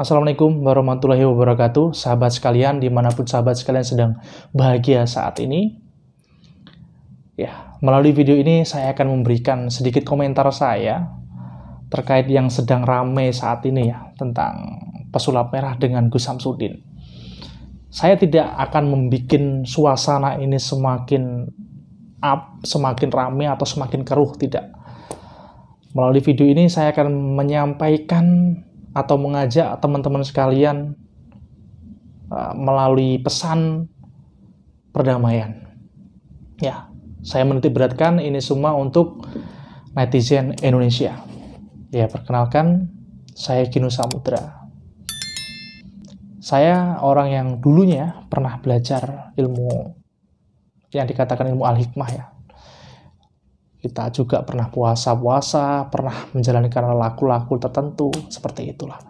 Assalamualaikum warahmatullahi wabarakatuh, sahabat sekalian, dimanapun sahabat sekalian sedang bahagia saat ini. Ya, melalui video ini saya akan memberikan sedikit komentar saya terkait yang sedang rame saat ini ya, tentang pesulap merah dengan Gus Samsudin. Saya tidak akan membuat suasana ini semakin up, semakin rame atau semakin keruh, tidak. Melalui video ini saya akan menyampaikan atau mengajak teman-teman sekalian uh, melalui pesan perdamaian. Ya, saya menitip beratkan ini semua untuk netizen Indonesia. Ya, perkenalkan saya Kino Samudra. Saya orang yang dulunya pernah belajar ilmu yang dikatakan ilmu al-hikmah ya, kita juga pernah puasa-puasa, pernah menjalankan laku-laku tertentu, seperti itulah.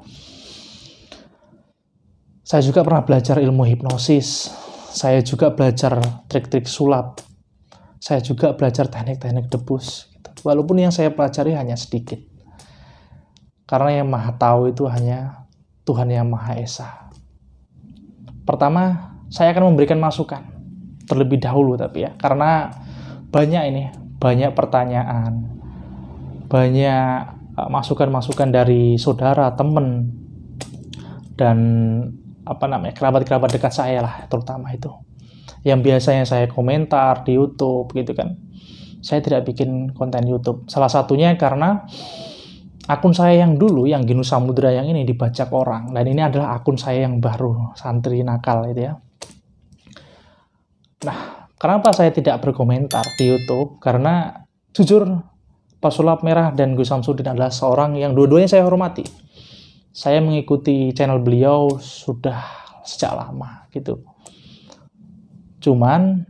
Saya juga pernah belajar ilmu hipnosis. Saya juga belajar trik-trik sulap. Saya juga belajar teknik-teknik debus. Gitu. Walaupun yang saya pelajari hanya sedikit. Karena yang maha tahu itu hanya Tuhan yang Maha Esa. Pertama, saya akan memberikan masukan terlebih dahulu tapi ya karena banyak ini banyak pertanyaan, banyak eh, masukan-masukan dari saudara, teman, dan apa namanya kerabat-kerabat dekat saya lah terutama itu yang biasanya saya komentar di YouTube gitu kan saya tidak bikin konten YouTube salah satunya karena akun saya yang dulu yang Ginu Samudra yang ini dibajak orang dan ini adalah akun saya yang baru santri nakal itu ya Kenapa saya tidak berkomentar di YouTube? Karena jujur, Pak Sulap Merah dan Gus Samsudin adalah seorang yang dua-duanya saya hormati. Saya mengikuti channel beliau sudah sejak lama gitu. Cuman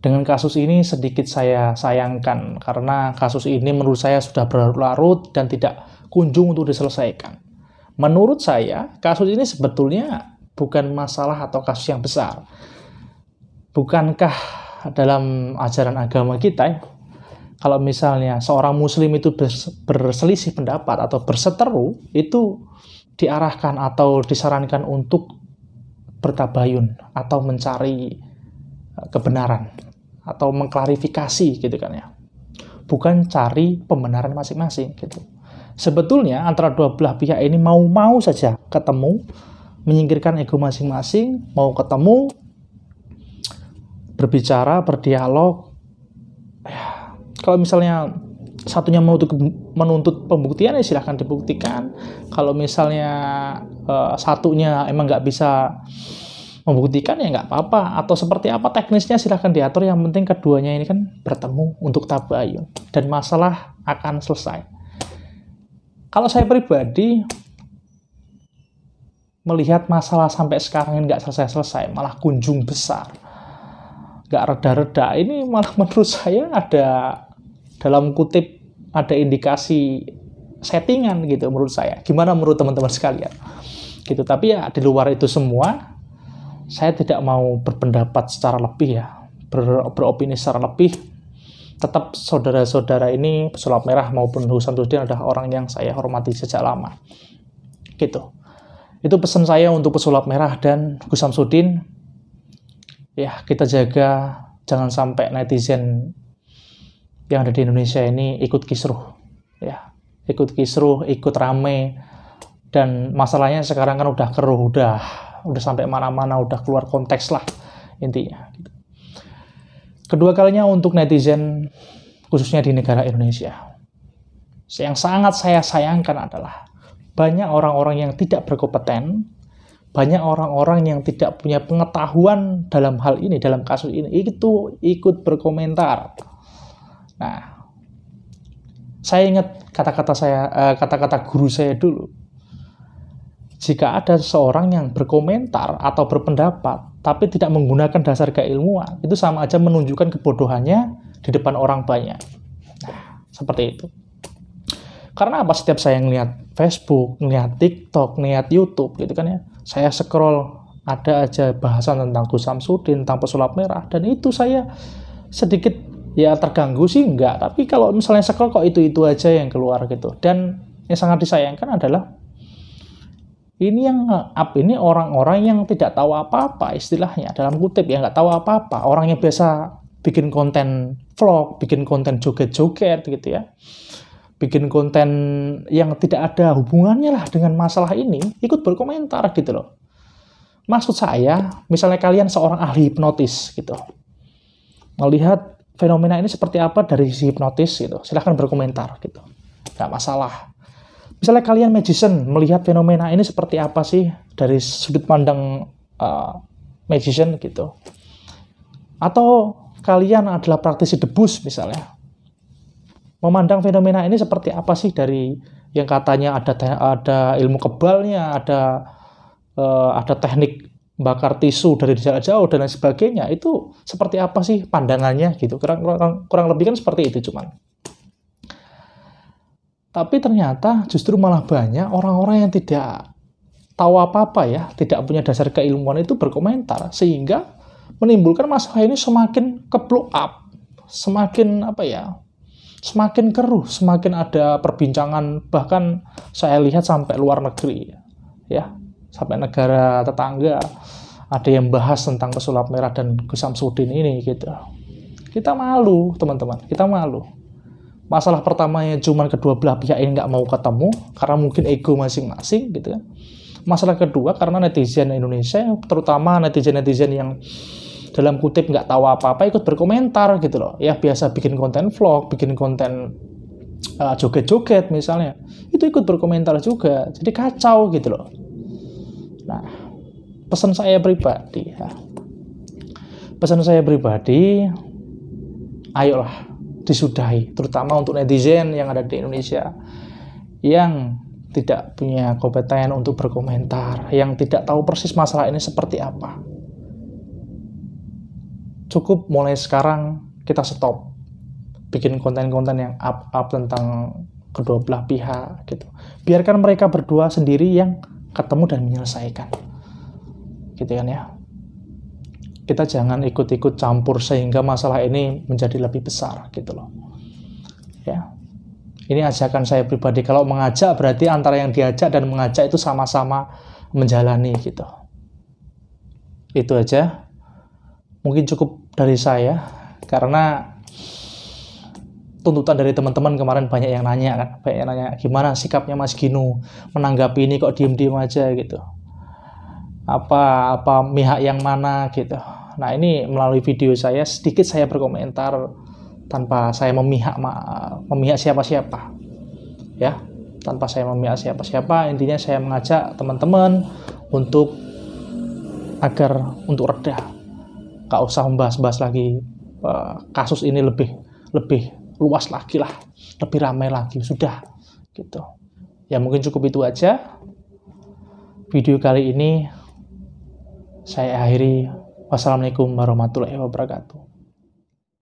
dengan kasus ini sedikit saya sayangkan karena kasus ini menurut saya sudah berlarut-larut dan tidak kunjung untuk diselesaikan. Menurut saya, kasus ini sebetulnya bukan masalah atau kasus yang besar bukankah dalam ajaran agama kita kalau misalnya seorang muslim itu berselisih pendapat atau berseteru itu diarahkan atau disarankan untuk bertabayun atau mencari eh, kebenaran atau mengklarifikasi gitu kan ya bukan cari pembenaran masing-masing gitu sebetulnya antara dua belah pihak ini mau-mau saja ketemu menyingkirkan ego masing-masing mau ketemu berbicara, berdialog. Ya, kalau misalnya satunya menuntut, menuntut pembuktian ya silahkan dibuktikan. Kalau misalnya eh, satunya emang nggak bisa membuktikan ya nggak apa-apa atau seperti apa teknisnya silahkan diatur yang penting keduanya ini kan bertemu untuk tabayun dan masalah akan selesai kalau saya pribadi melihat masalah sampai sekarang ini nggak selesai-selesai malah kunjung besar nggak reda-reda ini malah menurut saya ada dalam kutip ada indikasi settingan gitu menurut saya gimana menurut teman-teman sekalian gitu tapi ya di luar itu semua saya tidak mau berpendapat secara lebih ya ber, beropini secara lebih tetap saudara-saudara ini pesulap merah maupun Husan Tusdin adalah orang yang saya hormati sejak lama gitu itu pesan saya untuk pesulap merah dan Gusam Sudin ya kita jaga jangan sampai netizen yang ada di Indonesia ini ikut kisruh ya ikut kisruh ikut rame dan masalahnya sekarang kan udah keruh udah udah sampai mana-mana udah keluar konteks lah intinya gitu. kedua kalinya untuk netizen khususnya di negara Indonesia yang sangat saya sayangkan adalah banyak orang-orang yang tidak berkompeten banyak orang-orang yang tidak punya pengetahuan dalam hal ini, dalam kasus ini, itu ikut berkomentar. Nah, saya ingat kata-kata saya, eh, kata-kata guru saya dulu. Jika ada seseorang yang berkomentar atau berpendapat, tapi tidak menggunakan dasar keilmuan, itu sama aja menunjukkan kebodohannya di depan orang banyak. Nah, seperti itu. Karena apa setiap saya melihat Facebook, ngeliat TikTok, ngeliat YouTube gitu kan ya. Saya scroll ada aja bahasan tentang Gus Samsudin, tentang pesulap merah dan itu saya sedikit ya terganggu sih enggak, tapi kalau misalnya scroll kok itu-itu aja yang keluar gitu. Dan yang sangat disayangkan adalah ini yang up ini orang-orang yang tidak tahu apa-apa istilahnya dalam kutip ya nggak tahu apa-apa orang yang biasa bikin konten vlog bikin konten joget-joget gitu ya bikin konten yang tidak ada hubungannya lah dengan masalah ini, ikut berkomentar gitu loh. Maksud saya, misalnya kalian seorang ahli hipnotis gitu, melihat fenomena ini seperti apa dari sisi hipnotis gitu, silahkan berkomentar gitu, nggak masalah. Misalnya kalian magician melihat fenomena ini seperti apa sih dari sudut pandang uh, magician gitu, atau kalian adalah praktisi debus misalnya, memandang fenomena ini seperti apa sih dari yang katanya ada ada ilmu kebalnya, ada uh, ada teknik bakar tisu dari jarak jauh dan lain sebagainya itu seperti apa sih pandangannya gitu kurang kurang, kurang lebih kan seperti itu cuman tapi ternyata justru malah banyak orang-orang yang tidak tahu apa-apa ya, tidak punya dasar keilmuan itu berkomentar sehingga menimbulkan masalah ini semakin ke up, semakin apa ya, semakin keruh, semakin ada perbincangan bahkan saya lihat sampai luar negeri ya, sampai negara tetangga ada yang bahas tentang pesulap merah dan Gus Sudin ini gitu. Kita malu, teman-teman. Kita malu. Masalah pertamanya cuma kedua belah pihak ini nggak mau ketemu karena mungkin ego masing-masing gitu kan. Masalah kedua karena netizen Indonesia, terutama netizen-netizen yang dalam kutip nggak tahu apa-apa ikut berkomentar gitu loh ya biasa bikin konten vlog bikin konten uh, joget-joget misalnya itu ikut berkomentar juga jadi kacau gitu loh nah pesan saya pribadi ya pesan saya pribadi ayolah disudahi terutama untuk netizen yang ada di Indonesia yang tidak punya kompeten untuk berkomentar yang tidak tahu persis masalah ini seperti apa cukup mulai sekarang kita stop bikin konten-konten yang up-up tentang kedua belah pihak gitu. Biarkan mereka berdua sendiri yang ketemu dan menyelesaikan. Gitu kan ya. Kita jangan ikut-ikut campur sehingga masalah ini menjadi lebih besar gitu loh. Ya. Ini ajakan saya pribadi. Kalau mengajak berarti antara yang diajak dan mengajak itu sama-sama menjalani gitu. Itu aja mungkin cukup dari saya karena tuntutan dari teman-teman kemarin banyak yang nanya kan banyak yang nanya gimana sikapnya Mas Gino menanggapi ini kok diem-diem aja gitu apa apa pihak yang mana gitu nah ini melalui video saya sedikit saya berkomentar tanpa saya memihak memihak siapa-siapa ya tanpa saya memihak siapa-siapa intinya saya mengajak teman-teman untuk agar untuk reda Kak usah membahas-bahas lagi uh, kasus ini lebih lebih luas lagi lah lebih ramai lagi sudah gitu ya mungkin cukup itu aja video kali ini saya akhiri wassalamualaikum warahmatullahi wabarakatuh